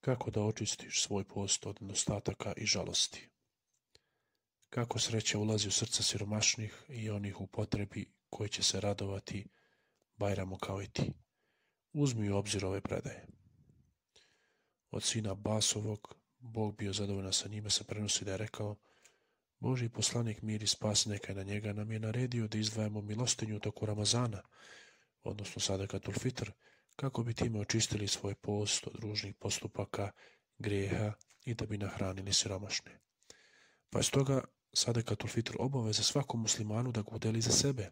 Kako da očistiš svoj post od nedostataka i žalosti? Kako sreća ulazi u srca siromašnih i onih u potrebi koji će se radovati bajramo kao i ti? Uzmi u obzir ove predaje. Od sina Basovog, Bog bio zadovoljan sa njime, se prenosi da je rekao Boži poslanik miri spas nekaj na njega nam je naredio da izdvajamo milostinju toku Ramazana, odnosno sada katulfitr. fitr, kako bi time očistili svoj posto, družnih postupaka, grijeha i da bi nahranili siromašne. Pa je stoga sada fitr obaveza svakom muslimanu da ga udeli za sebe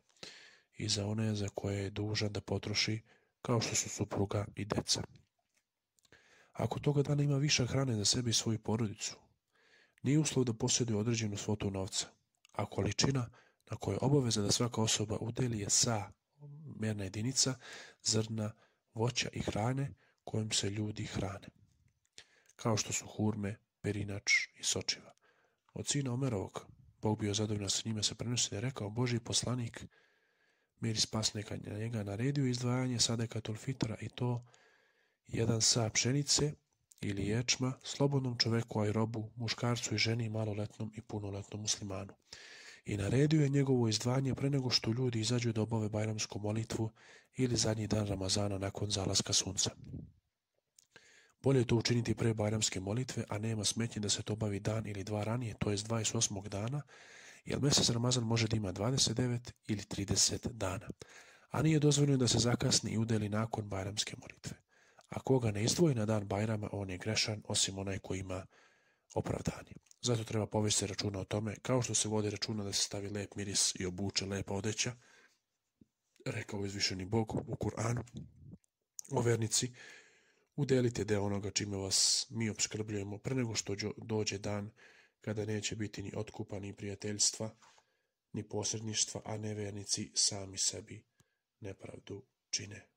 i za one za koje je dužan da potroši, kao što su supruga i deca. Ako toga dana ima više hrane za sebe i svoju porodicu, nije uslov da posjeduje određenu svotu novca, a količina na kojoj je obaveza da svaka osoba udeli je sa mjerna jedinica zrna voća i hrane kojom se ljudi hrane, kao što su hurme, perinač i sočiva. Od sina Omerovog, Bog bio zadovoljan s njime, se prenosi da je rekao Boži poslanik, mir i spasnika njega naredio izdvajanje sadeka katolfitara i to jedan sa pšenice ili ječma slobodnom čoveku, a i robu, muškarcu i ženi, maloletnom i punoletnom muslimanu i naredio je njegovo izdvanje pre nego što ljudi izađu da obave bajramsku molitvu ili zadnji dan Ramazana nakon zalaska sunca. Bolje je to učiniti pre bajramske molitve, a nema smetnje da se to obavi dan ili dva ranije, to je 28. dana, jer mjesec Ramazan može da ima 29 ili 30 dana, a nije dozvoljeno da se zakasni i udeli nakon bajramske molitve. A koga ne izdvoji na dan bajrama, on je grešan, osim onaj koji ima opravdanje. Zato treba povesti računa o tome, kao što se vodi računa da se stavi lep miris i obuče lepa odeća, rekao izvišeni Bog u Kur'anu, o vernici, udelite deo onoga čime vas mi obskrbljujemo pre nego što dođe dan kada neće biti ni otkupa, ni prijateljstva, ni posredništva, a nevernici sami sebi nepravdu čine.